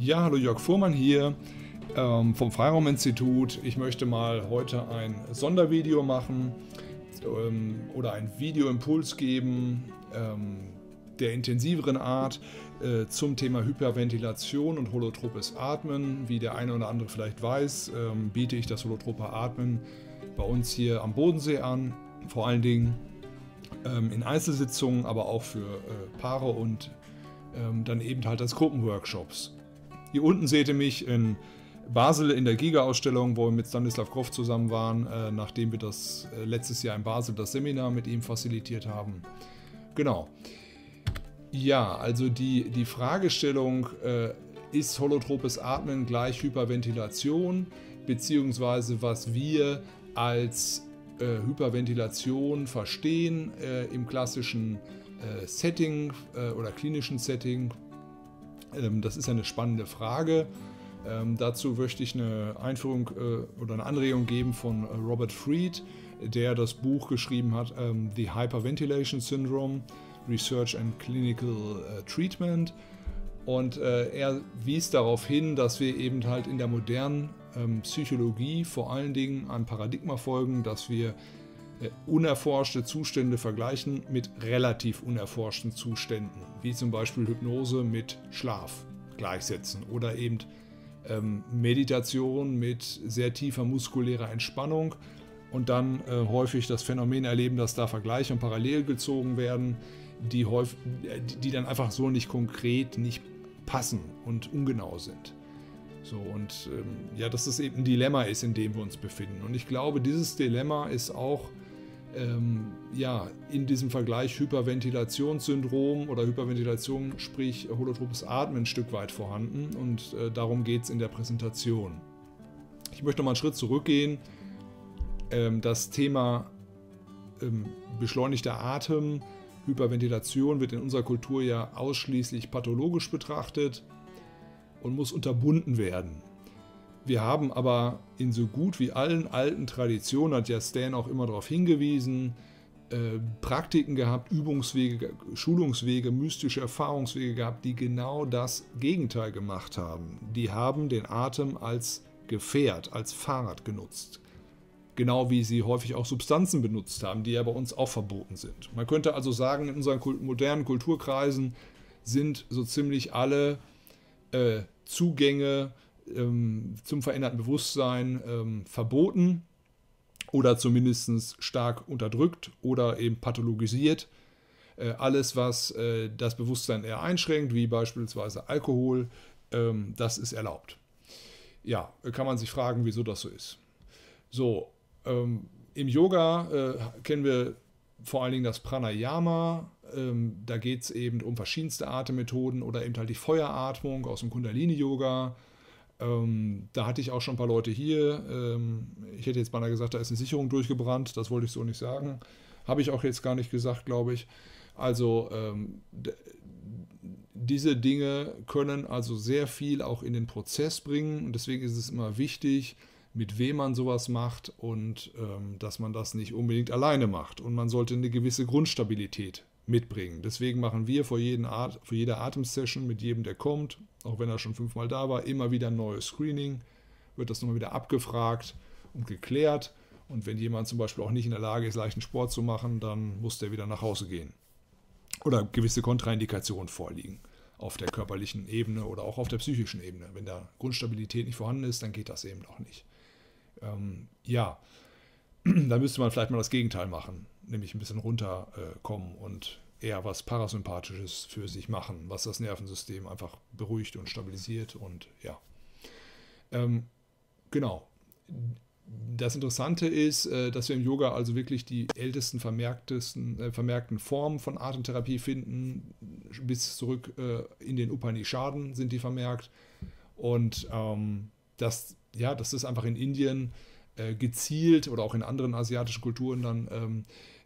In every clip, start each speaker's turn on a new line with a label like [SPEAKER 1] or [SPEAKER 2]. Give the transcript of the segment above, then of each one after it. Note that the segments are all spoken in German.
[SPEAKER 1] Ja, hallo Jörg Fuhrmann hier ähm, vom Freiraum-Institut. Ich möchte mal heute ein Sondervideo machen ähm, oder einen Videoimpuls geben ähm, der intensiveren Art äh, zum Thema Hyperventilation und holotropes Atmen. Wie der eine oder andere vielleicht weiß, ähm, biete ich das holotrope Atmen bei uns hier am Bodensee an, vor allen Dingen ähm, in Einzelsitzungen, aber auch für äh, Paare und ähm, dann eben halt als Gruppenworkshops. Hier unten seht ihr mich in Basel in der Giga-Ausstellung, wo wir mit Stanislav Grof zusammen waren, äh, nachdem wir das äh, letztes Jahr in Basel das Seminar mit ihm facilitiert haben. Genau. Ja, also die, die Fragestellung, äh, ist holotropes Atmen gleich Hyperventilation, beziehungsweise was wir als äh, Hyperventilation verstehen äh, im klassischen äh, Setting oder klinischen Setting ähm, das ist ja eine spannende Frage. Ähm, dazu möchte ich eine Einführung äh, oder eine Anregung geben von äh, Robert Fried, der das Buch geschrieben hat, ähm, The Hyperventilation Syndrome, Research and Clinical äh, Treatment. Und er wies darauf hin, dass wir eben halt in der modernen Psychologie vor allen Dingen ein Paradigma folgen, dass wir äh, unerforschte Zustände vergleichen mit relativ unerforschten Zuständen, wie zum Beispiel Hypnose mit Schlaf gleichsetzen oder eben ähm, Meditation mit sehr tiefer muskulärer Entspannung und dann äh, häufig das Phänomen erleben, dass da Vergleiche und parallel gezogen werden, die, häufig, äh, die dann einfach so nicht konkret, nicht passen und ungenau sind. So, und ähm, ja, dass das eben ein Dilemma ist, in dem wir uns befinden. Und ich glaube, dieses Dilemma ist auch ähm, ja, in diesem Vergleich Hyperventilationssyndrom oder Hyperventilation, sprich holotropes Atmen, ein Stück weit vorhanden. Und äh, darum geht es in der Präsentation. Ich möchte noch mal einen Schritt zurückgehen. Ähm, das Thema ähm, beschleunigter Atem, Hyperventilation wird in unserer Kultur ja ausschließlich pathologisch betrachtet und muss unterbunden werden. Wir haben aber in so gut wie allen alten Traditionen, hat ja Stan auch immer darauf hingewiesen, äh, Praktiken gehabt, Übungswege, Schulungswege, mystische Erfahrungswege gehabt, die genau das Gegenteil gemacht haben. Die haben den Atem als Gefährt, als Fahrrad genutzt. Genau wie sie häufig auch Substanzen benutzt haben, die ja bei uns auch verboten sind. Man könnte also sagen, in unseren modernen Kulturkreisen sind so ziemlich alle äh, Zugänge ähm, zum veränderten Bewusstsein ähm, verboten oder zumindest stark unterdrückt oder eben pathologisiert. Äh, alles, was äh, das Bewusstsein eher einschränkt, wie beispielsweise Alkohol, ähm, das ist erlaubt. Ja, kann man sich fragen, wieso das so ist. So, ähm, im Yoga äh, kennen wir vor allen Dingen das Pranayama. Ähm, da geht es eben um verschiedenste Atemmethoden oder eben halt die Feueratmung aus dem Kundalini-Yoga ähm, da hatte ich auch schon ein paar Leute hier. Ähm, ich hätte jetzt beinahe gesagt, da ist eine Sicherung durchgebrannt. Das wollte ich so nicht sagen. Habe ich auch jetzt gar nicht gesagt, glaube ich. Also ähm, diese Dinge können also sehr viel auch in den Prozess bringen. Und deswegen ist es immer wichtig, mit wem man sowas macht und ähm, dass man das nicht unbedingt alleine macht. Und man sollte eine gewisse Grundstabilität mitbringen. Deswegen machen wir vor, jeden At vor jeder Atemsession mit jedem, der kommt, auch wenn er schon fünfmal da war, immer wieder ein neues Screening, wird das nochmal wieder abgefragt und geklärt. Und wenn jemand zum Beispiel auch nicht in der Lage ist, leichten Sport zu machen, dann muss der wieder nach Hause gehen. Oder gewisse Kontraindikationen vorliegen auf der körperlichen Ebene oder auch auf der psychischen Ebene. Wenn da Grundstabilität nicht vorhanden ist, dann geht das eben auch nicht. Ähm, ja, da müsste man vielleicht mal das Gegenteil machen nämlich ein bisschen runterkommen und eher was Parasympathisches für sich machen, was das Nervensystem einfach beruhigt und stabilisiert und ja. Ähm, genau. Das Interessante ist, äh, dass wir im Yoga also wirklich die ältesten vermerktesten, äh, vermerkten Formen von Atemtherapie finden. Bis zurück äh, in den Upanishaden sind die vermerkt. Und ähm, das, ja, das ist einfach in Indien gezielt oder auch in anderen asiatischen Kulturen dann ähm,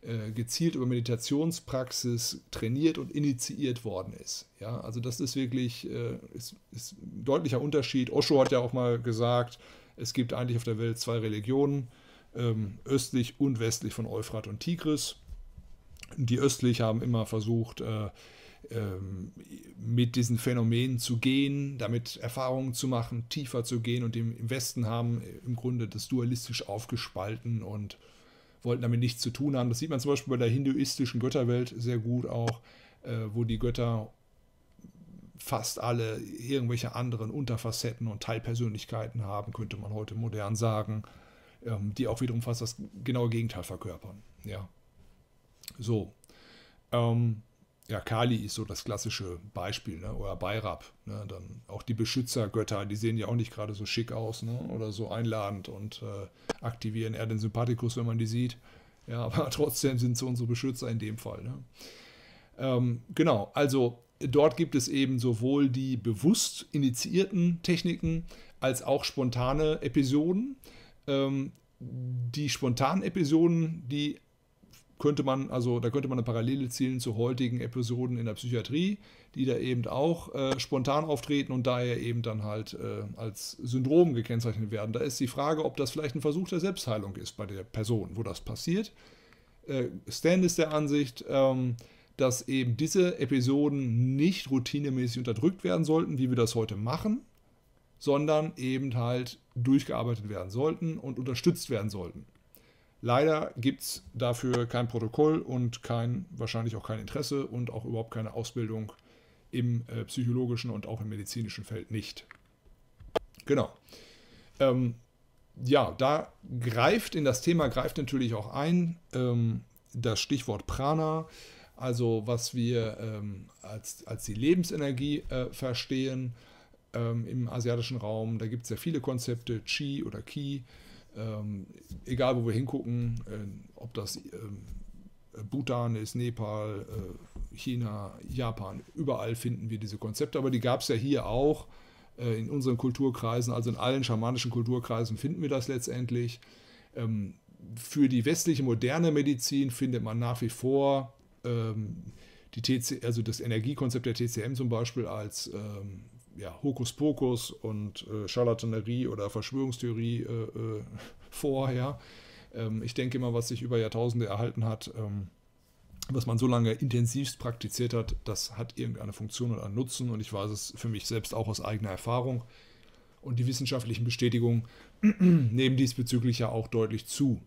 [SPEAKER 1] äh, gezielt über Meditationspraxis trainiert und initiiert worden ist. Ja, also das ist wirklich äh, ist, ist ein deutlicher Unterschied. Osho hat ja auch mal gesagt, es gibt eigentlich auf der Welt zwei Religionen, ähm, östlich und westlich von Euphrat und Tigris. Die östlich haben immer versucht, äh, ähm, mit diesen Phänomenen zu gehen, damit Erfahrungen zu machen, tiefer zu gehen und im Westen haben im Grunde das dualistisch aufgespalten und wollten damit nichts zu tun haben. Das sieht man zum Beispiel bei der hinduistischen Götterwelt sehr gut auch, äh, wo die Götter fast alle irgendwelche anderen Unterfacetten und Teilpersönlichkeiten haben, könnte man heute modern sagen, ähm, die auch wiederum fast das genaue Gegenteil verkörpern. Ja. So. Ähm, ja, Kali ist so das klassische Beispiel, ne? oder Beirab. Ne? Dann auch die Beschützergötter, die sehen ja auch nicht gerade so schick aus ne? oder so einladend und äh, aktivieren eher den Sympathikus, wenn man die sieht. Ja, aber trotzdem sind sie unsere Beschützer in dem Fall. Ne? Ähm, genau, also dort gibt es eben sowohl die bewusst initiierten Techniken als auch spontane Episoden. Ähm, die spontanen Episoden, die könnte man, also da könnte man eine Parallele zielen zu heutigen Episoden in der Psychiatrie, die da eben auch äh, spontan auftreten und daher eben dann halt äh, als Syndrom gekennzeichnet werden. Da ist die Frage, ob das vielleicht ein Versuch der Selbstheilung ist bei der Person, wo das passiert. Äh, Stan ist der Ansicht, ähm, dass eben diese Episoden nicht routinemäßig unterdrückt werden sollten, wie wir das heute machen, sondern eben halt durchgearbeitet werden sollten und unterstützt werden sollten. Leider gibt es dafür kein Protokoll und kein, wahrscheinlich auch kein Interesse und auch überhaupt keine Ausbildung im äh, psychologischen und auch im medizinischen Feld nicht. Genau. Ähm, ja, da greift in das Thema, greift natürlich auch ein ähm, das Stichwort Prana, also was wir ähm, als, als die Lebensenergie äh, verstehen ähm, im asiatischen Raum. Da gibt es ja viele Konzepte, Qi oder Qi. Ähm, egal, wo wir hingucken, äh, ob das äh, Bhutan ist, Nepal, äh, China, Japan, überall finden wir diese Konzepte, aber die gab es ja hier auch äh, in unseren Kulturkreisen, also in allen schamanischen Kulturkreisen finden wir das letztendlich. Ähm, für die westliche moderne Medizin findet man nach wie vor ähm, die TC, also das Energiekonzept der TCM zum Beispiel als ähm, ja, Hokuspokus und äh, Charlatanerie oder Verschwörungstheorie äh, äh vorher. Ähm, ich denke immer, was sich über Jahrtausende erhalten hat, ähm, was man so lange intensivst praktiziert hat, das hat irgendeine Funktion und einen Nutzen. Und ich weiß es für mich selbst auch aus eigener Erfahrung. Und die wissenschaftlichen Bestätigungen nehmen diesbezüglich ja auch deutlich zu.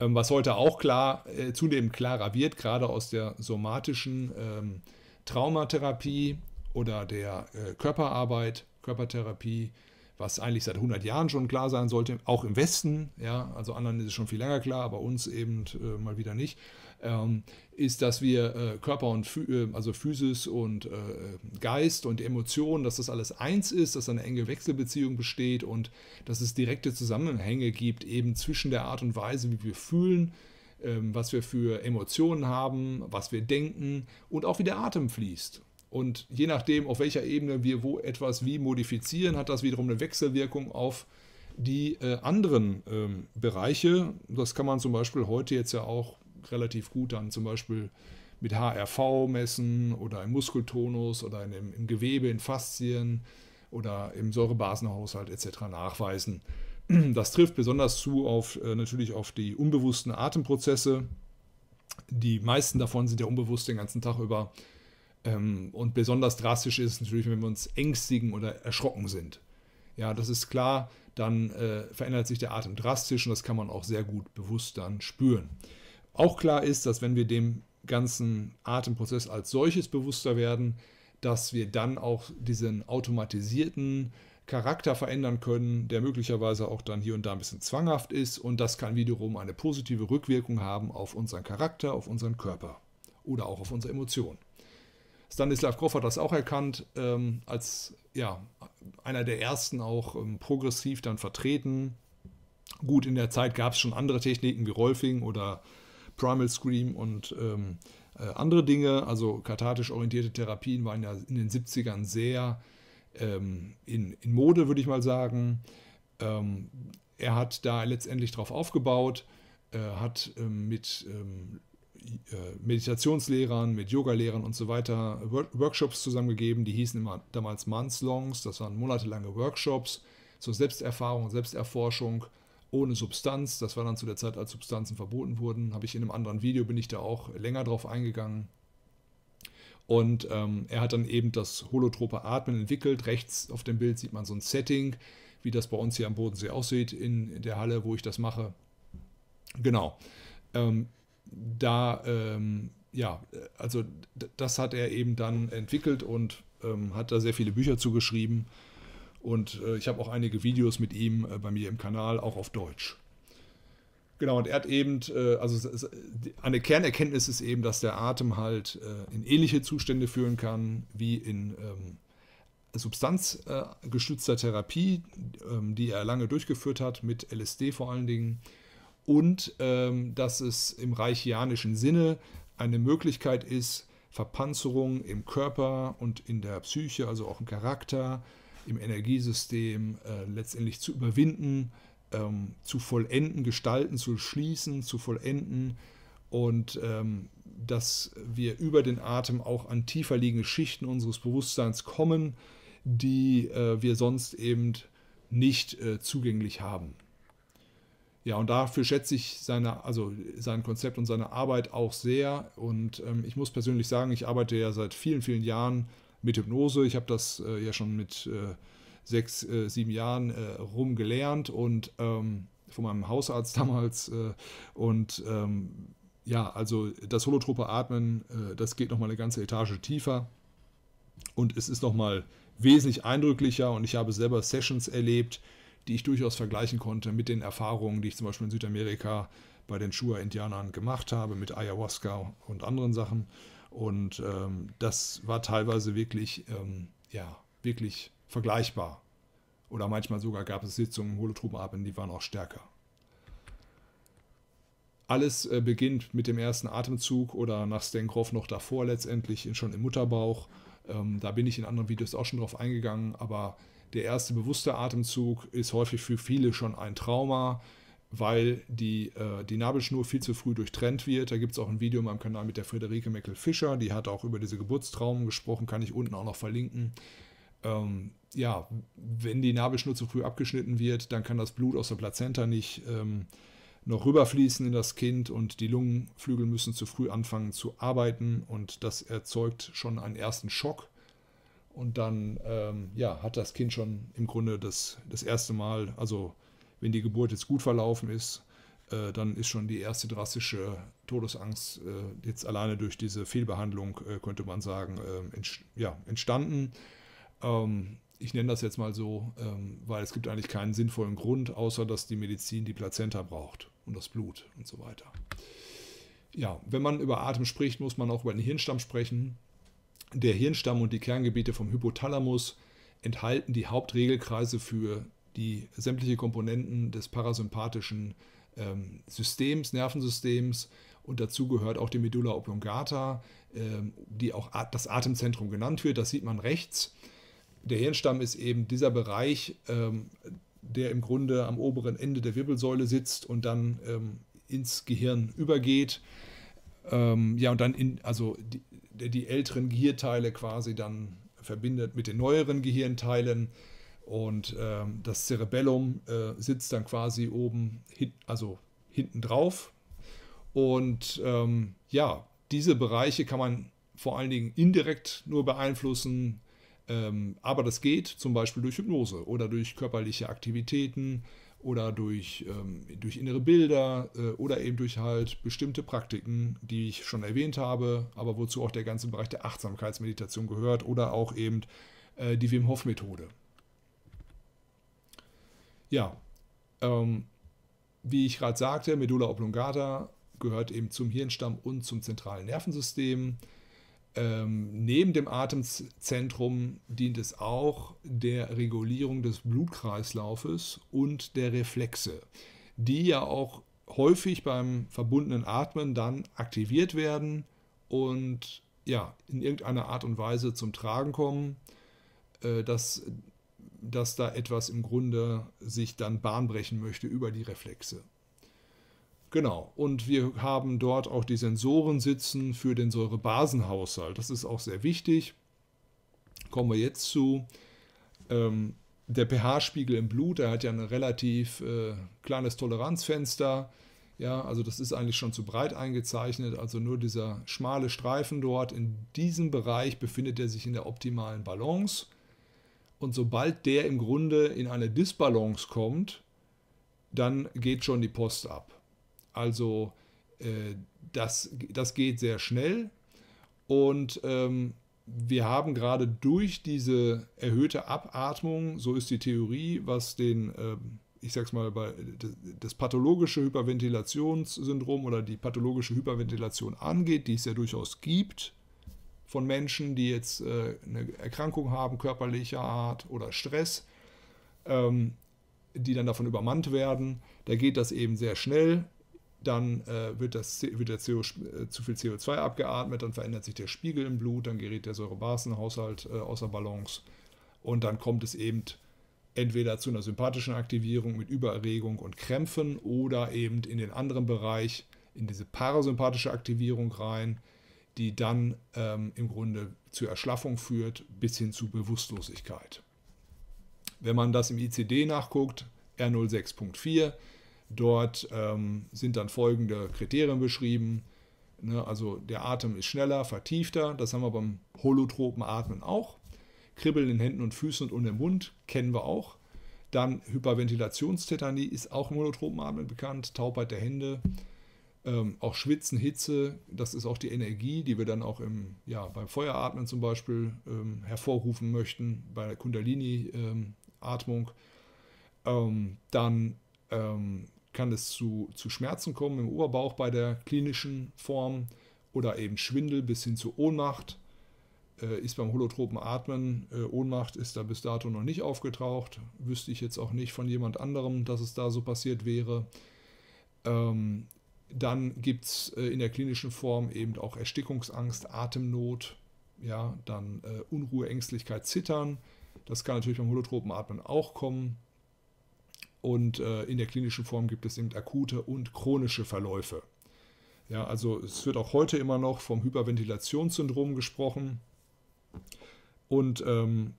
[SPEAKER 1] Ähm, was heute auch klar, äh, zunehmend klarer wird, gerade aus der somatischen ähm, Traumatherapie, oder der äh, Körperarbeit, Körpertherapie, was eigentlich seit 100 Jahren schon klar sein sollte, auch im Westen, ja, also anderen ist es schon viel länger klar, aber uns eben äh, mal wieder nicht, ähm, ist, dass wir äh, Körper und äh, also Physis und äh, Geist und Emotionen, dass das alles eins ist, dass eine enge Wechselbeziehung besteht und dass es direkte Zusammenhänge gibt eben zwischen der Art und Weise, wie wir fühlen, ähm, was wir für Emotionen haben, was wir denken und auch wie der Atem fließt. Und je nachdem, auf welcher Ebene wir wo etwas wie modifizieren, hat das wiederum eine Wechselwirkung auf die äh, anderen ähm, Bereiche. Das kann man zum Beispiel heute jetzt ja auch relativ gut dann zum Beispiel mit HRV messen oder im Muskeltonus oder in, im, im Gewebe, in Faszien oder im Säurebasenhaushalt etc. nachweisen. Das trifft besonders zu auf äh, natürlich auf die unbewussten Atemprozesse. Die meisten davon sind ja unbewusst den ganzen Tag über ähm, und besonders drastisch ist es natürlich, wenn wir uns ängstigen oder erschrocken sind. Ja, das ist klar, dann äh, verändert sich der Atem drastisch und das kann man auch sehr gut bewusst dann spüren. Auch klar ist, dass wenn wir dem ganzen Atemprozess als solches bewusster werden, dass wir dann auch diesen automatisierten Charakter verändern können, der möglicherweise auch dann hier und da ein bisschen zwanghaft ist und das kann wiederum eine positive Rückwirkung haben auf unseren Charakter, auf unseren Körper oder auch auf unsere Emotionen. Stanislav Groff hat das auch erkannt, ähm, als ja, einer der ersten auch ähm, progressiv dann vertreten. Gut, in der Zeit gab es schon andere Techniken wie Rolfing oder Primal Scream und ähm, äh, andere Dinge. Also kathartisch orientierte Therapien waren ja in den 70ern sehr ähm, in, in, Mode, würde ich mal sagen. Ähm, er hat da letztendlich drauf aufgebaut, äh, hat ähm, mit äh, Meditationslehrern, mit Yogalehrern und so weiter Workshops zusammengegeben, die hießen immer damals Months-Longs, das waren monatelange Workshops zur Selbsterfahrung, Selbsterforschung ohne Substanz. Das war dann zu der Zeit, als Substanzen verboten wurden. Habe ich in einem anderen Video, bin ich da auch länger drauf eingegangen. Und ähm, er hat dann eben das holotrope Atmen entwickelt. Rechts auf dem Bild sieht man so ein Setting, wie das bei uns hier am Bodensee aussieht, in der Halle, wo ich das mache. Genau. Ähm, da, ähm, ja, also das hat er eben dann entwickelt und ähm, hat da sehr viele Bücher zugeschrieben. Und äh, ich habe auch einige Videos mit ihm äh, bei mir im Kanal, auch auf Deutsch. Genau, und er hat eben, äh, also eine Kernerkenntnis ist eben, dass der Atem halt äh, in ähnliche Zustände führen kann wie in ähm, substanzgestützter Therapie, ähm, die er lange durchgeführt hat, mit LSD vor allen Dingen und ähm, dass es im reichianischen Sinne eine Möglichkeit ist, Verpanzerung im Körper und in der Psyche, also auch im Charakter, im Energiesystem äh, letztendlich zu überwinden, ähm, zu vollenden, gestalten, zu schließen, zu vollenden und ähm, dass wir über den Atem auch an tiefer liegende Schichten unseres Bewusstseins kommen, die äh, wir sonst eben nicht äh, zugänglich haben. Ja, und dafür schätze ich seine, also sein Konzept und seine Arbeit auch sehr. Und ähm, ich muss persönlich sagen, ich arbeite ja seit vielen, vielen Jahren mit Hypnose. Ich habe das äh, ja schon mit äh, sechs, äh, sieben Jahren äh, rumgelernt und ähm, von meinem Hausarzt damals. Äh, und ähm, ja, also das holotrope Atmen, äh, das geht nochmal eine ganze Etage tiefer. Und es ist nochmal wesentlich eindrücklicher. Und ich habe selber Sessions erlebt die ich durchaus vergleichen konnte mit den Erfahrungen, die ich zum Beispiel in Südamerika bei den Shua-Indianern gemacht habe, mit Ayahuasca und anderen Sachen. Und ähm, das war teilweise wirklich, ähm, ja, wirklich vergleichbar. Oder manchmal sogar gab es Sitzungen im Holotropenabend, die waren auch stärker. Alles äh, beginnt mit dem ersten Atemzug oder nach Stenkroff noch davor letztendlich, schon im Mutterbauch. Ähm, da bin ich in anderen Videos auch schon drauf eingegangen, aber der erste bewusste Atemzug ist häufig für viele schon ein Trauma, weil die, äh, die Nabelschnur viel zu früh durchtrennt wird. Da gibt es auch ein Video in meinem Kanal mit der Friederike Meckel-Fischer, die hat auch über diese Geburtstraumen gesprochen, kann ich unten auch noch verlinken. Ähm, ja, wenn die Nabelschnur zu früh abgeschnitten wird, dann kann das Blut aus der Plazenta nicht ähm, noch rüberfließen in das Kind und die Lungenflügel müssen zu früh anfangen zu arbeiten und das erzeugt schon einen ersten Schock und dann ähm, ja, hat das Kind schon im Grunde das, das erste Mal, also wenn die Geburt jetzt gut verlaufen ist, äh, dann ist schon die erste drastische Todesangst äh, jetzt alleine durch diese Fehlbehandlung, äh, könnte man sagen, äh, ent ja, entstanden. Ähm, ich nenne das jetzt mal so, ähm, weil es gibt eigentlich keinen sinnvollen Grund, außer dass die Medizin die Plazenta braucht und das Blut und so weiter. Ja, wenn man über Atem spricht, muss man auch über den Hirnstamm sprechen. Der Hirnstamm und die Kerngebiete vom Hypothalamus enthalten die Hauptregelkreise für die sämtliche Komponenten des parasympathischen ähm, Systems, Nervensystems. Und dazu gehört auch die Medulla oblongata, ähm, die auch das Atemzentrum genannt wird. Das sieht man rechts. Der Hirnstamm ist eben dieser Bereich, ähm, der im Grunde am oberen Ende der Wirbelsäule sitzt und dann ähm, ins Gehirn übergeht. Ähm, ja, und dann in, also die, der die älteren Gehirnteile quasi dann verbindet mit den neueren Gehirnteilen. Und ähm, das Cerebellum äh, sitzt dann quasi oben, hin, also hinten drauf. Und ähm, ja, diese Bereiche kann man vor allen Dingen indirekt nur beeinflussen. Ähm, aber das geht zum Beispiel durch Hypnose oder durch körperliche Aktivitäten oder durch, ähm, durch innere Bilder äh, oder eben durch halt bestimmte Praktiken, die ich schon erwähnt habe, aber wozu auch der ganze Bereich der Achtsamkeitsmeditation gehört oder auch eben äh, die Wim Hof Methode. Ja, ähm, wie ich gerade sagte, Medulla oblongata gehört eben zum Hirnstamm und zum zentralen Nervensystem. Ähm, neben dem Atemzentrum dient es auch der Regulierung des Blutkreislaufes und der Reflexe, die ja auch häufig beim verbundenen Atmen dann aktiviert werden und ja, in irgendeiner Art und Weise zum Tragen kommen, äh, dass, dass da etwas im Grunde sich dann bahnbrechen möchte über die Reflexe. Genau. Und wir haben dort auch die Sensoren sitzen für den Säurebasenhaushalt. Das ist auch sehr wichtig. Kommen wir jetzt zu. Ähm, der pH-Spiegel im Blut, Der hat ja ein relativ äh, kleines Toleranzfenster. Ja, also das ist eigentlich schon zu breit eingezeichnet. Also nur dieser schmale Streifen dort. In diesem Bereich befindet er sich in der optimalen Balance. Und sobald der im Grunde in eine Disbalance kommt, dann geht schon die Post ab. Also äh, das, das geht sehr schnell und ähm, wir haben gerade durch diese erhöhte Abatmung, so ist die Theorie, was den, äh, ich sag's mal, bei, das pathologische Hyperventilationssyndrom oder die pathologische Hyperventilation angeht, die es ja durchaus gibt von Menschen, die jetzt äh, eine Erkrankung haben, körperlicher Art oder Stress, ähm, die dann davon übermannt werden. Da geht das eben sehr schnell dann äh, wird, das, wird der CO, äh, zu viel CO2 abgeatmet, dann verändert sich der Spiegel im Blut, dann gerät der Säurebasenhaushalt äh, außer Balance und dann kommt es eben entweder zu einer sympathischen Aktivierung mit Übererregung und Krämpfen oder eben in den anderen Bereich, in diese parasympathische Aktivierung rein, die dann ähm, im Grunde zur Erschlaffung führt bis hin zu Bewusstlosigkeit. Wenn man das im ICD nachguckt, R06.4, Dort ähm, sind dann folgende Kriterien beschrieben. Ne, also der Atem ist schneller, vertiefter. Das haben wir beim holotropen Atmen auch. Kribbeln in Händen und Füßen und im Mund kennen wir auch. Dann Hyperventilationstetanie ist auch im holotropen Atmen bekannt. Taubheit der Hände. Ähm, auch Schwitzen, Hitze, das ist auch die Energie, die wir dann auch im, ja, beim Feueratmen zum Beispiel ähm, hervorrufen möchten, bei der Kundalini-Atmung. Ähm, ähm, dann ähm, kann es zu, zu Schmerzen kommen im Oberbauch bei der klinischen Form oder eben Schwindel bis hin zu Ohnmacht. Äh, ist beim holotropen Atmen äh, Ohnmacht, ist da bis dato noch nicht aufgetaucht. Wüsste ich jetzt auch nicht von jemand anderem, dass es da so passiert wäre. Ähm, dann gibt es äh, in der klinischen Form eben auch Erstickungsangst, Atemnot, ja, dann äh, Unruhe, Ängstlichkeit, Zittern. Das kann natürlich beim holotropen Atmen auch kommen. Und äh, in der klinischen Form gibt es eben akute und chronische Verläufe. Ja, also es wird auch heute immer noch vom Hyperventilationssyndrom gesprochen. Und ähm,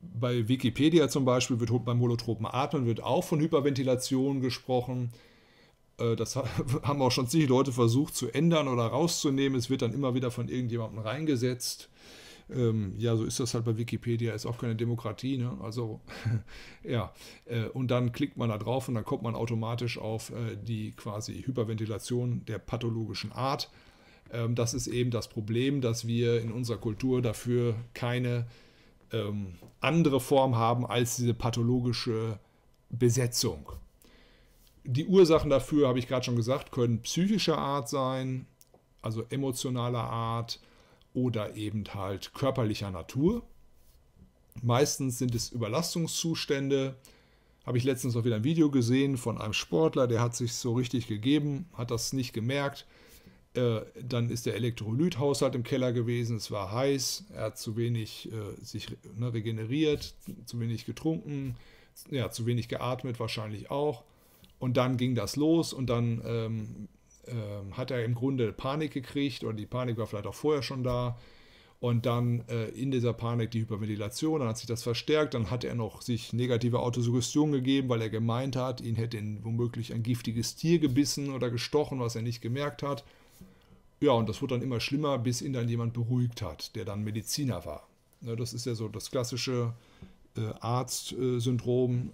[SPEAKER 1] bei Wikipedia zum Beispiel wird beim holotropen Atmen wird auch von Hyperventilation gesprochen. Äh, das haben auch schon ziemlich Leute versucht zu ändern oder rauszunehmen. Es wird dann immer wieder von irgendjemandem reingesetzt. Ähm, ja, so ist das halt bei Wikipedia, ist auch keine Demokratie. Ne? Also ja, äh, und dann klickt man da drauf und dann kommt man automatisch auf äh, die quasi Hyperventilation der pathologischen Art. Ähm, das ist eben das Problem, dass wir in unserer Kultur dafür keine ähm, andere Form haben als diese pathologische Besetzung. Die Ursachen dafür, habe ich gerade schon gesagt, können psychischer Art sein, also emotionaler Art, oder eben halt körperlicher Natur. Meistens sind es Überlastungszustände. Habe ich letztens noch wieder ein Video gesehen von einem Sportler, der hat sich so richtig gegeben, hat das nicht gemerkt. Äh, dann ist der Elektrolythaushalt im Keller gewesen, es war heiß, er hat zu wenig äh, sich ne, regeneriert, zu wenig getrunken, ja, zu wenig geatmet wahrscheinlich auch. Und dann ging das los und dann ähm, ähm, hat er im Grunde Panik gekriegt oder die Panik war vielleicht auch vorher schon da. Und dann äh, in dieser Panik die Hyperventilation, dann hat sich das verstärkt, dann hat er noch sich negative Autosuggestion gegeben, weil er gemeint hat, ihn hätte ihn womöglich ein giftiges Tier gebissen oder gestochen, was er nicht gemerkt hat. Ja, und das wurde dann immer schlimmer, bis ihn dann jemand beruhigt hat, der dann Mediziner war. Ja, ne, das ist ja so das klassische äh, Arzt-Syndrom,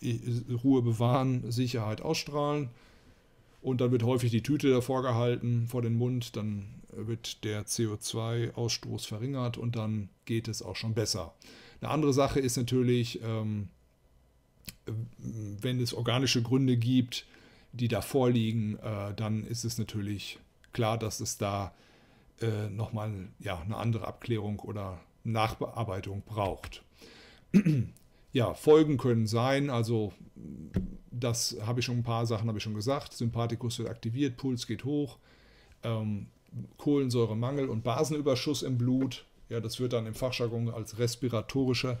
[SPEAKER 1] äh, Ruhe bewahren, Sicherheit ausstrahlen. Und dann wird häufig die Tüte davor gehalten, vor den Mund, dann wird der CO2-Ausstoß verringert und dann geht es auch schon besser. Eine andere Sache ist natürlich, ähm, wenn es organische Gründe gibt, die da vorliegen, äh, dann ist es natürlich klar, dass es da äh, nochmal eine andere Abklärung oder Nachbearbeitung braucht ja, Folgen können sein, also das habe ich schon ein paar Sachen habe ich schon gesagt. Sympathikus wird aktiviert, Puls geht hoch, ähm, Kohlensäuremangel und Basenüberschuss im Blut. Ja, das wird dann im Fachjargon als respiratorische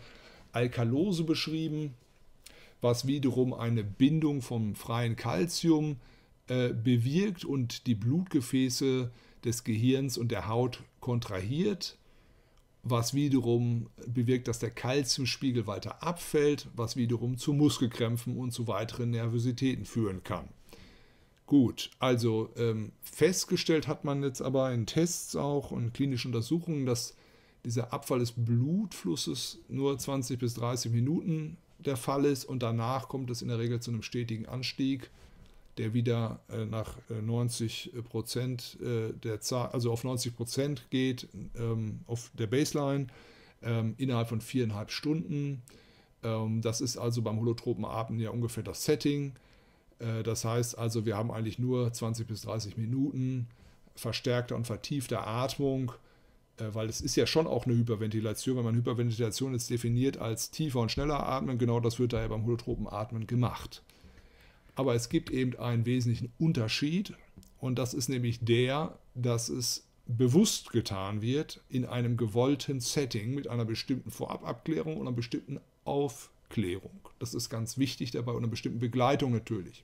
[SPEAKER 1] Alkalose beschrieben, was wiederum eine Bindung vom freien Kalzium äh, bewirkt und die Blutgefäße des Gehirns und der Haut kontrahiert was wiederum bewirkt, dass der Kalziumspiegel weiter abfällt, was wiederum zu Muskelkrämpfen und zu weiteren Nervositäten führen kann. Gut, also ähm, festgestellt hat man jetzt aber in Tests auch und klinischen Untersuchungen, dass dieser Abfall des Blutflusses nur 20 bis 30 Minuten der Fall ist und danach kommt es in der Regel zu einem stetigen Anstieg der wieder äh, nach 90 äh, äh, Prozent der Zahl, also auf 90 Prozent geht, ähm, auf der Baseline ähm, innerhalb von viereinhalb Stunden. Ähm, das ist also beim holotropen Atmen ja ungefähr das Setting. das heißt also, wir haben eigentlich nur 20 bis 30 Minuten verstärkter und vertiefter Atmung, weil es ist ja schon auch eine Hyperventilation, wenn man Hyperventilation jetzt definiert als tiefer und schneller atmen, genau das wird daher beim holotropen Atmen gemacht. Aber es gibt eben einen wesentlichen Unterschied und das ist nämlich der, dass es bewusst getan wird in einem gewollten Setting mit einer bestimmten Vorababklärung und einer bestimmten Aufklärung. Das ist ganz wichtig dabei und einer bestimmten Begleitung natürlich.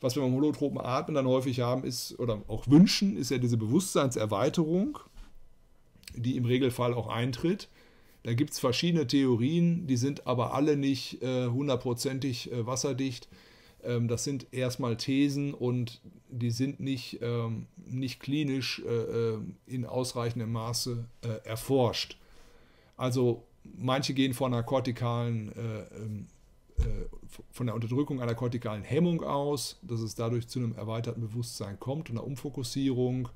[SPEAKER 1] Was wir beim holotropen Atmen dann häufig haben ist oder auch wünschen, ist ja diese Bewusstseinserweiterung, die im Regelfall auch eintritt. Da gibt es verschiedene Theorien, die sind aber alle nicht äh, hundertprozentig äh, äh, wasserdicht. Ähm, das sind erstmal Thesen und die sind nicht, ähm, nicht klinisch äh, äh in ausreichendem Maße äh, erforscht. Also manche gehen von einer kortikalen äh, ähm, äh, von der Unterdrückung einer kortikalen Hemmung aus, dass es dadurch zu einem erweiterten Bewusstsein kommt und einer Umfokussierung.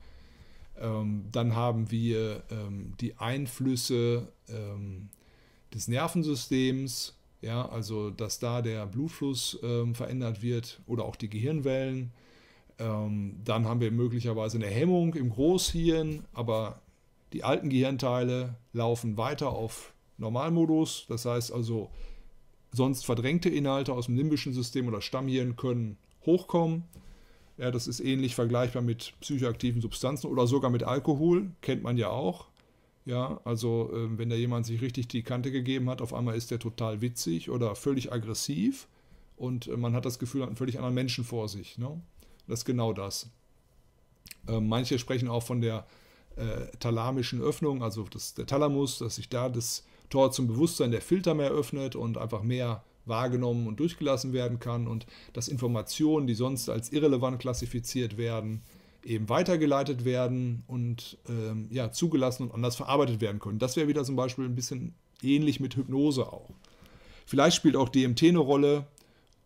[SPEAKER 1] Ähm, dann haben wir ähm, die Einflüsse des Nervensystems, ja, also dass da der Blutfluss ähm, verändert wird oder auch die Gehirnwellen. Ähm, dann haben wir möglicherweise eine Hemmung im Großhirn, aber die alten Gehirnteile laufen weiter auf Normalmodus. Das heißt also, sonst verdrängte Inhalte aus dem limbischen System oder Stammhirn können hochkommen. Ja, das ist ähnlich vergleichbar mit psychoaktiven Substanzen oder sogar mit Alkohol, kennt man ja auch. Ja, also äh, wenn da jemand sich richtig die Kante gegeben hat, auf einmal ist der total witzig oder völlig aggressiv und äh, man hat das Gefühl, hat einen völlig anderen Menschen vor sich. Ne? Das ist genau das. Äh, manche sprechen auch von der äh, thalamischen Öffnung, also das, der Thalamus, dass sich da das Tor zum Bewusstsein der Filter mehr öffnet und einfach mehr wahrgenommen und durchgelassen werden kann und dass Informationen, die sonst als irrelevant klassifiziert werden, eben weitergeleitet werden und ähm, ja, zugelassen und anders verarbeitet werden können. Das wäre wieder zum Beispiel ein bisschen ähnlich mit Hypnose auch. Vielleicht spielt auch DMT eine Rolle,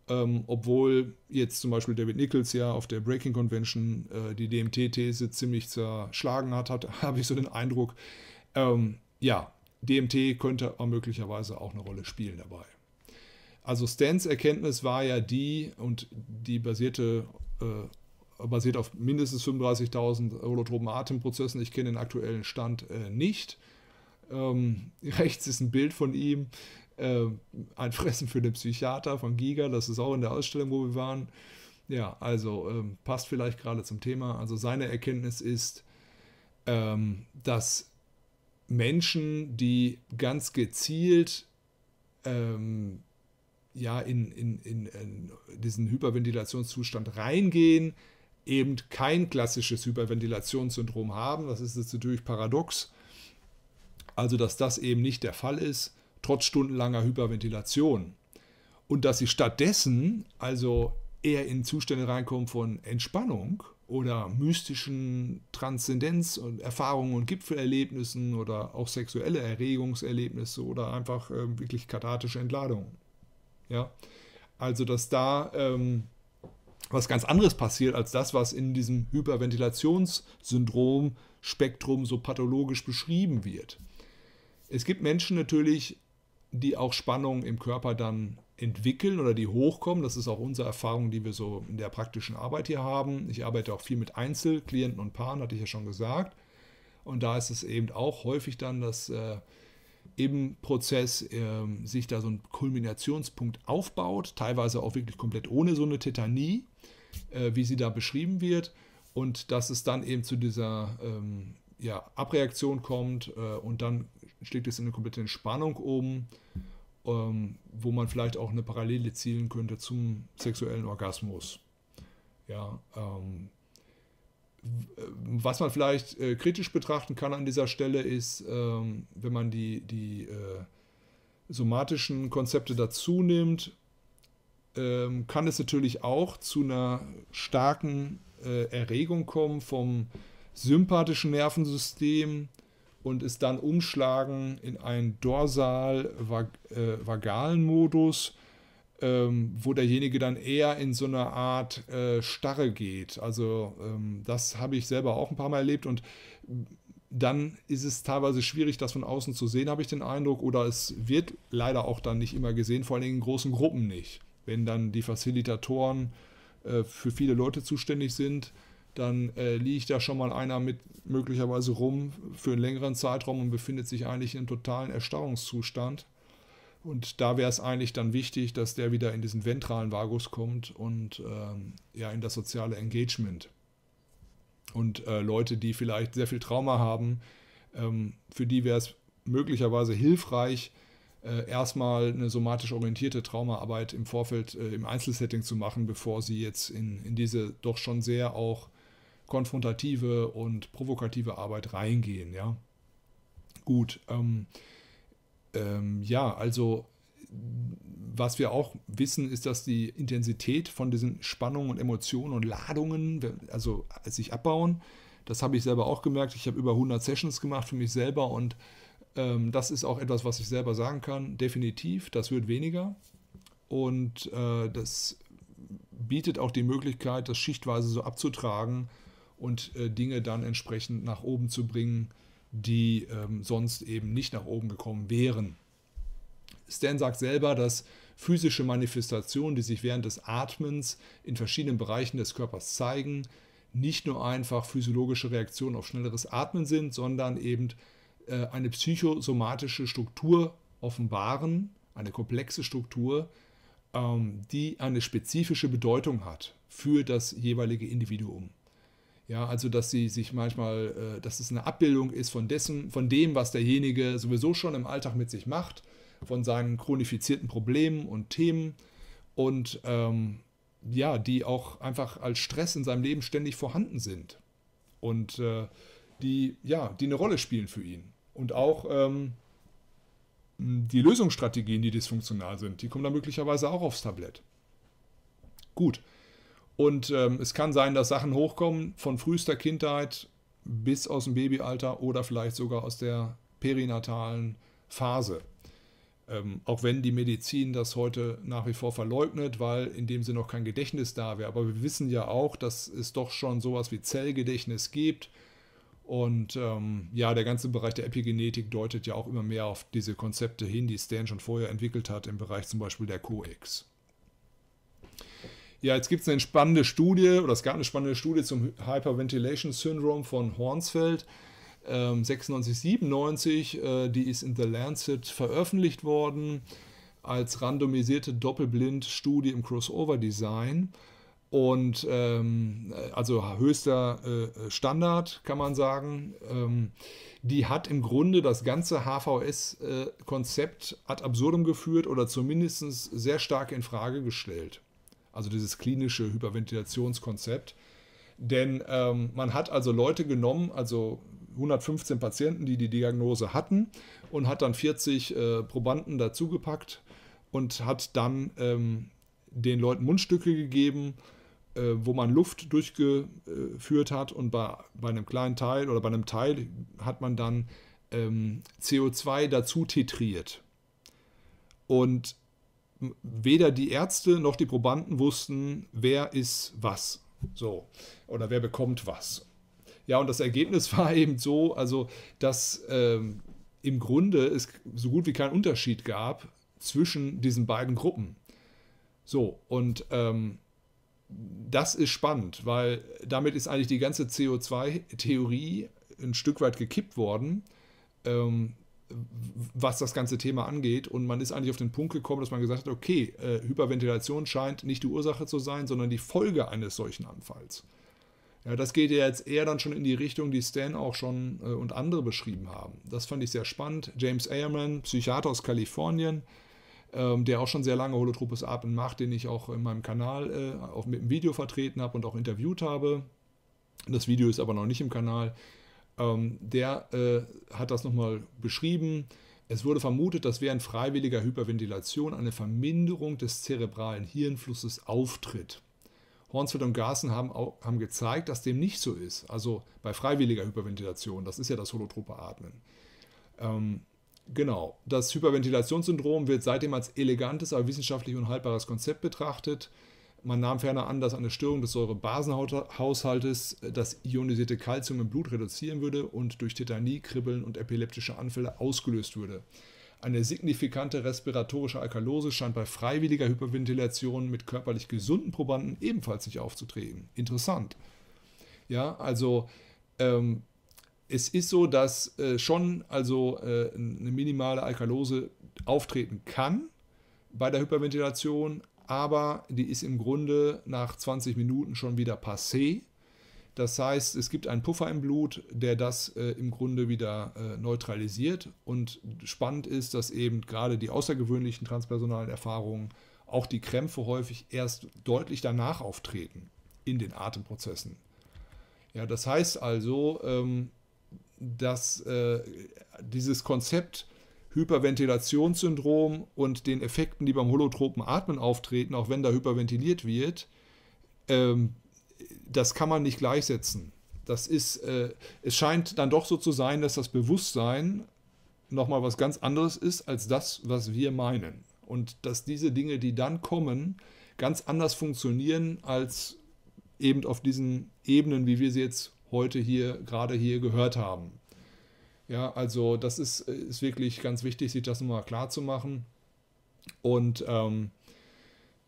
[SPEAKER 1] ähm, obwohl jetzt zum Beispiel David Nichols ja auf der Breaking Convention äh, die DMT-These ziemlich zerschlagen hat, hat habe ich so den Eindruck. Ähm, ja, DMT könnte möglicherweise auch eine Rolle spielen dabei. Also Stans Erkenntnis war ja die, und die basierte äh, basiert auf mindestens 35.000 holotropen Atemprozessen. Ich kenne den aktuellen Stand äh, nicht. Ähm, rechts ist ein Bild von ihm, äh, ein Fressen für den Psychiater von Giga, das ist auch in der Ausstellung, wo wir waren. Ja, also ähm, passt vielleicht gerade zum Thema. Also seine Erkenntnis ist, ähm, dass Menschen, die ganz gezielt ähm, ja, in, in, in, in diesen Hyperventilationszustand reingehen, eben kein klassisches Hyperventilationssyndrom haben. Das ist jetzt natürlich paradox. Also, dass das eben nicht der Fall ist, trotz stundenlanger Hyperventilation. Und dass sie stattdessen also eher in Zustände reinkommen von Entspannung oder mystischen Transzendenz und Erfahrungen und Gipfelerlebnissen oder auch sexuelle Erregungserlebnisse oder einfach äh, wirklich kathartische Entladungen. Ja, also dass da ähm, was ganz anderes passiert als das, was in diesem Hyperventilationssyndrom-Spektrum so pathologisch beschrieben wird. Es gibt Menschen natürlich, die auch Spannungen im Körper dann entwickeln oder die hochkommen. Das ist auch unsere Erfahrung, die wir so in der praktischen Arbeit hier haben. Ich arbeite auch viel mit Einzelklienten und Paaren, hatte ich ja schon gesagt. Und da ist es eben auch häufig dann, dass äh, im Prozess äh, sich da so ein Kulminationspunkt aufbaut, teilweise auch wirklich komplett ohne so eine Tetanie, äh, wie sie da beschrieben wird. Und dass es dann eben zu dieser ähm, ja, Abreaktion kommt äh, und dann steht es in eine komplette Entspannung oben, ähm, wo man vielleicht auch eine Parallele zielen könnte zum sexuellen Orgasmus. Ja, ähm, was man vielleicht äh, kritisch betrachten kann an dieser Stelle ist, ähm, wenn man die, die äh, somatischen Konzepte dazu nimmt, ähm, kann es natürlich auch zu einer starken äh, Erregung kommen vom sympathischen Nervensystem und es dann umschlagen in einen dorsal-vagalen äh, Modus ähm, wo derjenige dann eher in so eine Art äh, Starre geht. Also ähm, das habe ich selber auch ein paar Mal erlebt und dann ist es teilweise schwierig, das von außen zu sehen, habe ich den Eindruck, oder es wird leider auch dann nicht immer gesehen, vor allem in großen Gruppen nicht. Wenn dann die Facilitatoren äh, für viele Leute zuständig sind, dann äh, liegt da schon mal einer mit möglicherweise rum für einen längeren Zeitraum und befindet sich eigentlich in einem totalen Erstarrungszustand und da wäre es eigentlich dann wichtig, dass der wieder in diesen ventralen Vagus kommt und ähm, ja in das soziale Engagement. Und äh, Leute, die vielleicht sehr viel Trauma haben, ähm, für die wäre es möglicherweise hilfreich, äh, erstmal eine somatisch orientierte Traumaarbeit im Vorfeld äh, im Einzelsetting zu machen, bevor sie jetzt in, in diese doch schon sehr auch konfrontative und provokative Arbeit reingehen. Ja, gut. Ähm, ähm, ja, also was wir auch wissen, ist, dass die Intensität von diesen Spannungen und Emotionen und Ladungen, also sich abbauen, das habe ich selber auch gemerkt. Ich habe über 100 Sessions gemacht für mich selber und ähm, das ist auch etwas, was ich selber sagen kann. Definitiv, das wird weniger und äh, das bietet auch die Möglichkeit, das schichtweise so abzutragen und äh, Dinge dann entsprechend nach oben zu bringen die ähm, sonst eben nicht nach oben gekommen wären. Stan sagt selber, dass physische Manifestationen, die sich während des Atmens in verschiedenen Bereichen des Körpers zeigen, nicht nur einfach physiologische Reaktionen auf schnelleres Atmen sind, sondern eben äh, eine psychosomatische Struktur offenbaren, eine komplexe Struktur, ähm, die eine spezifische Bedeutung hat für das jeweilige Individuum. Ja, also dass sie sich manchmal, äh, dass es eine Abbildung ist von dessen, von dem, was derjenige sowieso schon im Alltag mit sich macht, von seinen chronifizierten Problemen und Themen und ähm, ja, die auch einfach als Stress in seinem Leben ständig vorhanden sind und äh, die ja, die eine Rolle spielen für ihn und auch ähm, die Lösungsstrategien, die dysfunktional sind, die kommen da möglicherweise auch aufs Tablett. Gut, und ähm, es kann sein, dass Sachen hochkommen von frühester Kindheit bis aus dem Babyalter oder vielleicht sogar aus der perinatalen Phase. Ähm, auch wenn die Medizin das heute nach wie vor verleugnet, weil in dem Sinne noch kein Gedächtnis da wäre. Aber wir wissen ja auch, dass es doch schon sowas wie Zellgedächtnis gibt. Und ähm, ja, der ganze Bereich der Epigenetik deutet ja auch immer mehr auf diese Konzepte hin, die Stan schon vorher entwickelt hat, im Bereich zum Beispiel der COEX. Ja, jetzt gibt es eine spannende Studie, oder es gab eine spannende Studie zum Hyperventilation Syndrome von Hornsfeld. 96, ähm, 97, äh, die ist in The Lancet veröffentlicht worden als randomisierte Doppelblind-Studie im Crossover-Design. Und ähm, also höchster äh, Standard, kann man sagen. Ähm, die hat im Grunde das ganze HVS-Konzept äh, ad absurdum geführt oder zumindest sehr stark in Frage gestellt also dieses klinische Hyperventilationskonzept. Denn ähm, man hat also Leute genommen, also 115 Patienten, die die Diagnose hatten, und hat dann 40 äh, Probanden dazugepackt und hat dann ähm, den Leuten Mundstücke gegeben, äh, wo man Luft durchgeführt hat. Und bei, bei einem kleinen Teil oder bei einem Teil hat man dann ähm, CO2 dazu tetriert. Und weder die Ärzte noch die Probanden wussten, wer ist was. So. Oder wer bekommt was. Ja, und das Ergebnis war eben so, also, dass ähm, im Grunde es so gut wie keinen Unterschied gab zwischen diesen beiden Gruppen. So, und ähm, das ist spannend, weil damit ist eigentlich die ganze CO2-Theorie ein Stück weit gekippt worden. Ähm, was das ganze Thema angeht. Und man ist eigentlich auf den Punkt gekommen, dass man gesagt hat, okay, äh, Hyperventilation scheint nicht die Ursache zu sein, sondern die Folge eines solchen Anfalls. Ja, das geht ja jetzt eher dann schon in die Richtung, die Stan auch schon äh, und andere beschrieben haben. Das fand ich sehr spannend. James Ayerman, Psychiater aus Kalifornien, ähm, der auch schon sehr lange holotropes Atmen macht, den ich auch in meinem Kanal äh, auch mit dem Video vertreten habe und auch interviewt habe. Das Video ist aber noch nicht im Kanal. Ähm, der äh, hat das nochmal beschrieben. Es wurde vermutet, dass während freiwilliger Hyperventilation eine Verminderung des zerebralen Hirnflusses auftritt. Hornsfeld und Garson haben, haben gezeigt, dass dem nicht so ist. Also bei freiwilliger Hyperventilation, das ist ja das holotrope Atmen. Ähm, genau, das Hyperventilationssyndrom wird seitdem als elegantes, aber wissenschaftlich unhaltbares Konzept betrachtet. Man nahm ferner an, dass eine Störung des Säurebasenhaushaltes das ionisierte Kalzium im Blut reduzieren würde und durch Tetanie, Kribbeln und epileptische Anfälle ausgelöst würde. Eine signifikante respiratorische Alkalose scheint bei freiwilliger Hyperventilation mit körperlich gesunden Probanden ebenfalls nicht aufzutreten. Interessant. Ja, also ähm, es ist so, dass äh, schon also äh, eine minimale Alkalose auftreten kann bei der Hyperventilation, aber die ist im Grunde nach 20 Minuten schon wieder passé. Das heißt, es gibt einen Puffer im Blut, der das äh, im Grunde wieder äh, neutralisiert. Und spannend ist, dass eben gerade die außergewöhnlichen transpersonalen Erfahrungen, auch die Krämpfe häufig erst deutlich danach auftreten in den Atemprozessen. Ja, das heißt also, ähm, dass äh, dieses Konzept Hyperventilationssyndrom und den Effekten, die beim holotropen Atmen auftreten, auch wenn da hyperventiliert wird, ähm, das kann man nicht gleichsetzen. Das ist, äh, es scheint dann doch so zu sein, dass das Bewusstsein nochmal was ganz anderes ist als das, was wir meinen. Und dass diese Dinge, die dann kommen, ganz anders funktionieren als eben auf diesen Ebenen, wie wir sie jetzt heute hier gerade hier gehört haben. Ja, also das ist, ist wirklich ganz wichtig, sich das nochmal klar zu machen. Und ähm,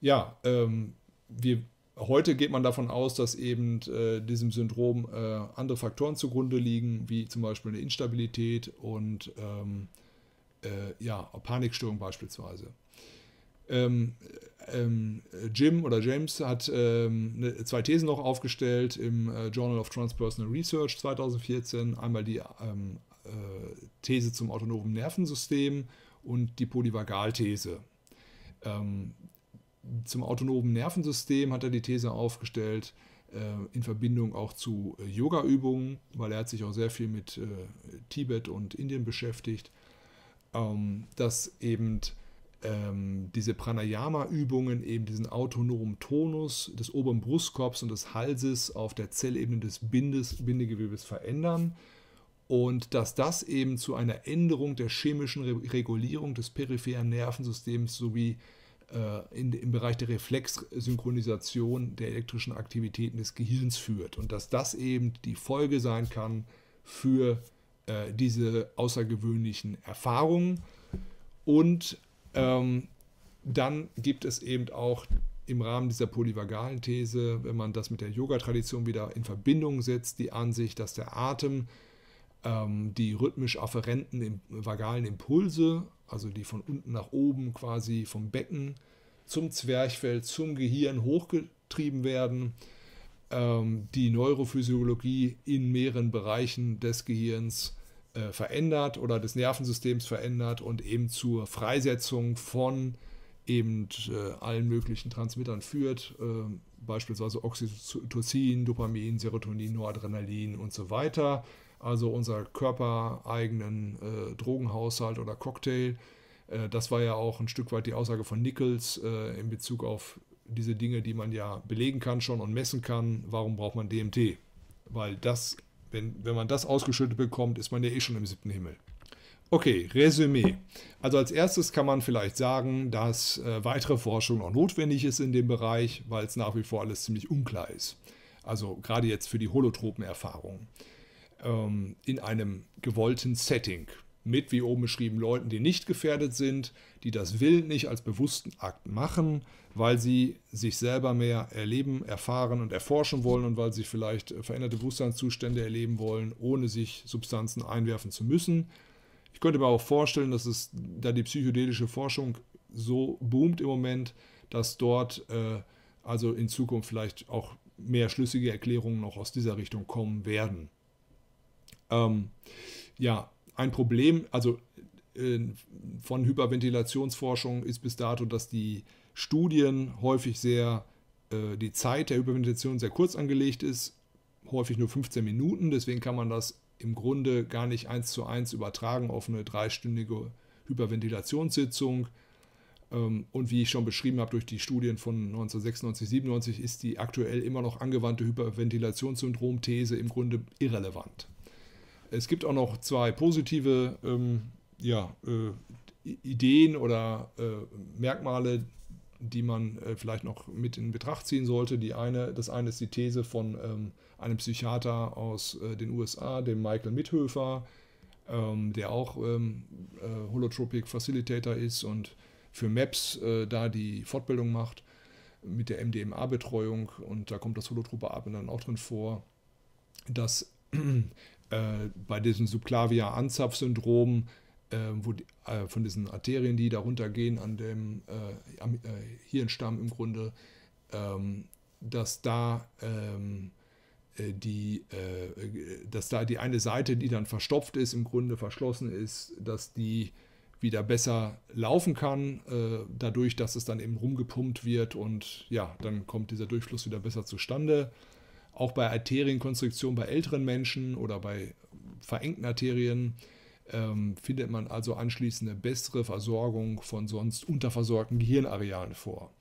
[SPEAKER 1] ja, ähm, wir, heute geht man davon aus, dass eben äh, diesem Syndrom äh, andere Faktoren zugrunde liegen, wie zum Beispiel eine Instabilität und ähm, äh, ja, Panikstörung beispielsweise. Ähm, ähm, Jim oder James hat ähm, ne, zwei Thesen noch aufgestellt im äh, Journal of Transpersonal Research 2014. Einmal die ähm, äh, These zum autonomen Nervensystem und die Polyvagalthese. Ähm, zum autonomen Nervensystem hat er die These aufgestellt, äh, in Verbindung auch zu äh, Yoga-Übungen, weil er hat sich auch sehr viel mit Tibet und Indien beschäftigt, ähm, dass eben ähm, diese Pranayama-Übungen eben diesen autonomen Tonus des oberen Brustkorbs und des Halses auf der Zellebene des Bindes, Bindegewebes verändern und dass das eben zu einer Änderung der chemischen Regulierung des peripheren Nervensystems sowie äh, in, im Bereich der Reflexsynchronisation der elektrischen Aktivitäten des Gehirns führt und dass das eben die Folge sein kann für äh, diese außergewöhnlichen Erfahrungen. Und ähm, dann gibt es eben auch im Rahmen dieser polyvagalen These, wenn man das mit der Yoga-Tradition wieder in Verbindung setzt, die Ansicht, dass der Atem ähm, die rhythmisch afferenten vagalen Impulse, also die von unten nach oben quasi vom Becken zum Zwerchfell, zum Gehirn hochgetrieben werden. Ähm, die Neurophysiologie in mehreren Bereichen des Gehirns äh, verändert oder des Nervensystems verändert und eben zur Freisetzung von eben äh, allen möglichen Transmittern führt, ähm, beispielsweise Oxytocin, Dopamin, Serotonin, Noradrenalin und so weiter also unser körpereigenen äh, Drogenhaushalt oder Cocktail. Äh, das war ja auch ein Stück weit die Aussage von Nichols äh, in Bezug auf diese Dinge, die man ja belegen kann schon und messen kann. Warum braucht man DMT? Weil das, wenn, wenn man das ausgeschüttet bekommt, ist man ja eh schon im siebten Himmel. Okay, Resümee. Also als erstes kann man vielleicht sagen, dass äh, weitere Forschung auch notwendig ist in dem Bereich, weil es nach wie vor alles ziemlich unklar ist. Also gerade jetzt für die holotropen Erfahrungen ähm, in einem gewollten Setting. Mit, wie oben beschrieben, Leuten, die nicht gefährdet sind, die das Willen nicht als bewussten Akt machen, weil sie sich selber mehr erleben, erfahren und erforschen wollen und weil sie vielleicht äh, veränderte Bewusstseinszustände erleben wollen, ohne sich Substanzen einwerfen zu müssen. Ich könnte mir auch vorstellen, dass es, da die psychedelische Forschung so boomt im Moment, dass dort äh, also in Zukunft vielleicht auch mehr schlüssige Erklärungen noch aus dieser Richtung kommen werden. Ähm, ja, ein Problem, also äh, von Hyperventilationsforschung ist bis dato, dass die Studien häufig sehr, äh, die Zeit der Hyperventilation sehr kurz angelegt ist, häufig nur 15 Minuten, deswegen kann man das im Grunde gar nicht eins zu eins übertragen auf eine dreistündige Hyperventilationssitzung. Ähm, und wie ich schon beschrieben habe, durch die Studien von 1996, 97 ist die aktuell immer noch angewandte Hyperventilationssyndrom-These im Grunde irrelevant. Es gibt auch noch zwei positive ähm, ja, äh, Ideen oder äh, Merkmale, die man äh, vielleicht noch mit in Betracht ziehen sollte. Die eine, das eine ist die These von ähm, einem Psychiater aus äh, den USA, dem Michael Mithöfer, ähm, der auch ähm, äh, Holotropic Facilitator ist und für MAPS äh, da die Fortbildung macht mit der MDMA-Betreuung und da kommt das Holotrope Atmen dann auch drin vor, dass äh, bei diesem Subclavia-Anzapfsyndrom, äh, wo die, äh, von diesen Arterien, die darunter gehen, an dem äh, am, äh, Hirnstamm im Grunde, ähm, dass da ähm, die, dass da die eine Seite, die dann verstopft ist, im Grunde verschlossen ist, dass die wieder besser laufen kann, dadurch, dass es dann eben rumgepumpt wird und ja, dann kommt dieser Durchfluss wieder besser zustande auch bei Arterienkonstruktion bei älteren Menschen oder bei verengten Arterien ähm, findet man also anschließend eine bessere Versorgung von sonst unterversorgten Gehirnarealen vor.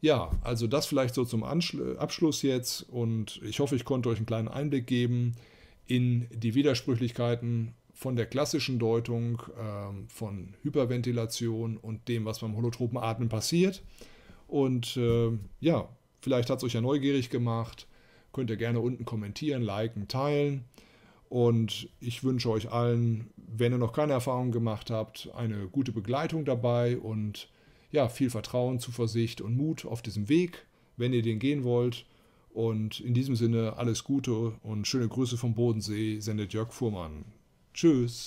[SPEAKER 1] Ja, also das vielleicht so zum Anschl Abschluss jetzt und ich hoffe, ich konnte euch einen kleinen Einblick geben in die Widersprüchlichkeiten von der klassischen Deutung ähm, von Hyperventilation und dem, was beim holotropen Atmen passiert. Und äh, ja, vielleicht hat es euch ja neugierig gemacht. Könnt ihr gerne unten kommentieren, liken, teilen. Und ich wünsche euch allen, wenn ihr noch keine Erfahrung gemacht habt, eine gute Begleitung dabei und ja, viel Vertrauen, Zuversicht und Mut auf diesem Weg, wenn ihr den gehen wollt. Und in diesem Sinne alles Gute und schöne Grüße vom Bodensee sendet Jörg Fuhrmann. Tschüss.